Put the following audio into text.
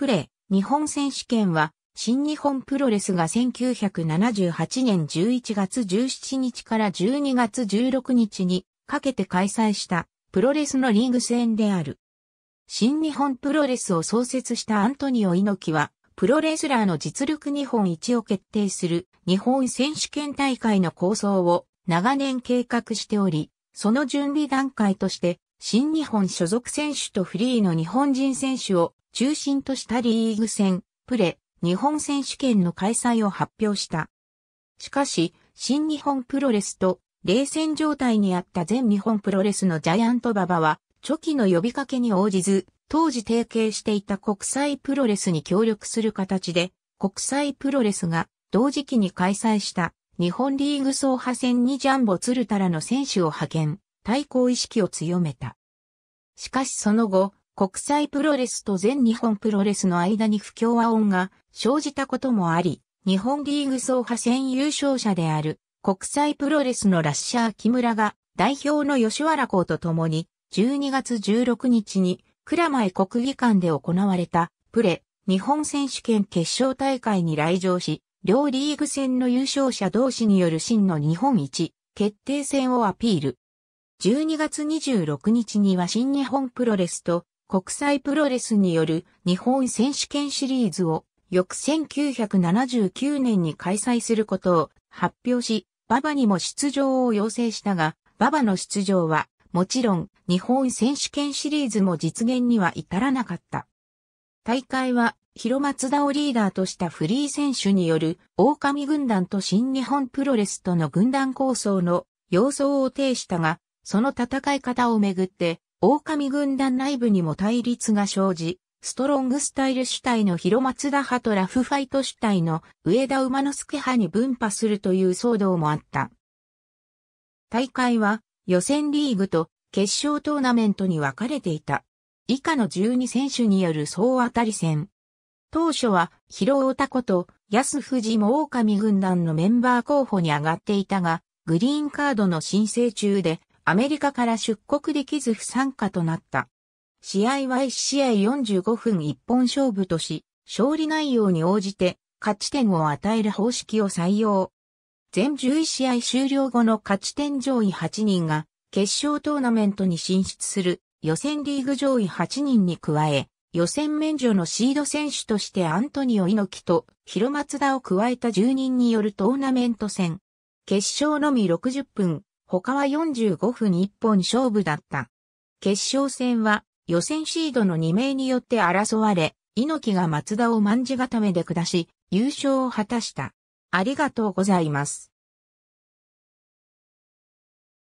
プレー日本選手権は、新日本プロレスが1978年11月17日から12月16日にかけて開催したプロレスのリーグ戦である。新日本プロレスを創設したアントニオ猪木は、プロレスラーの実力日本一を決定する日本選手権大会の構想を長年計画しており、その準備段階として新日本所属選手とフリーの日本人選手を中心としたリーグ戦、プレ、日本選手権の開催を発表した。しかし、新日本プロレスと冷戦状態にあった全日本プロレスのジャイアント馬場は、初期の呼びかけに応じず、当時提携していた国際プロレスに協力する形で、国際プロレスが同時期に開催した日本リーグ総派戦にジャンボ鶴太ラの選手を派遣。対抗意識を強めた。しかしその後、国際プロレスと全日本プロレスの間に不協和音が生じたこともあり、日本リーグ総派戦優勝者である国際プロレスのラッシャー木村が代表の吉原校と共に12月16日に倉前国技館で行われたプレ日本選手権決勝大会に来場し、両リーグ戦の優勝者同士による真の日本一決定戦をアピール。12月26日には新日本プロレスと国際プロレスによる日本選手権シリーズを翌1979年に開催することを発表し、馬場にも出場を要請したが、馬場の出場はもちろん日本選手権シリーズも実現には至らなかった。大会は広松田をリーダーとしたフリー選手による狼軍団と新日本プロレスとの軍団構想の様相を呈したが、その戦い方をめぐって、狼軍団内部にも対立が生じ、ストロングスタイル主体の広松田派とラフファイト主体の上田馬之助派に分派するという騒動もあった。大会は予選リーグと決勝トーナメントに分かれていた。以下の12選手による総当たり戦。当初は、広尾田子と安藤も狼軍団のメンバー候補に上がっていたが、グリーンカードの申請中でアメリカから出国できず不参加となった。試合は1試合45分1本勝負とし、勝利内容に応じて勝ち点を与える方式を採用。全11試合終了後の勝ち点上位8人が決勝トーナメントに進出する予選リーグ上位8人に加え、予選免除のシード選手としてアントニオ猪木と広松田を加えた10人によるトーナメント戦。決勝のみ60分、他は45分1本勝負だった。決勝戦は予選シードの2名によって争われ、猪木が松田を万字固めで下し、優勝を果たした。ありがとうございます。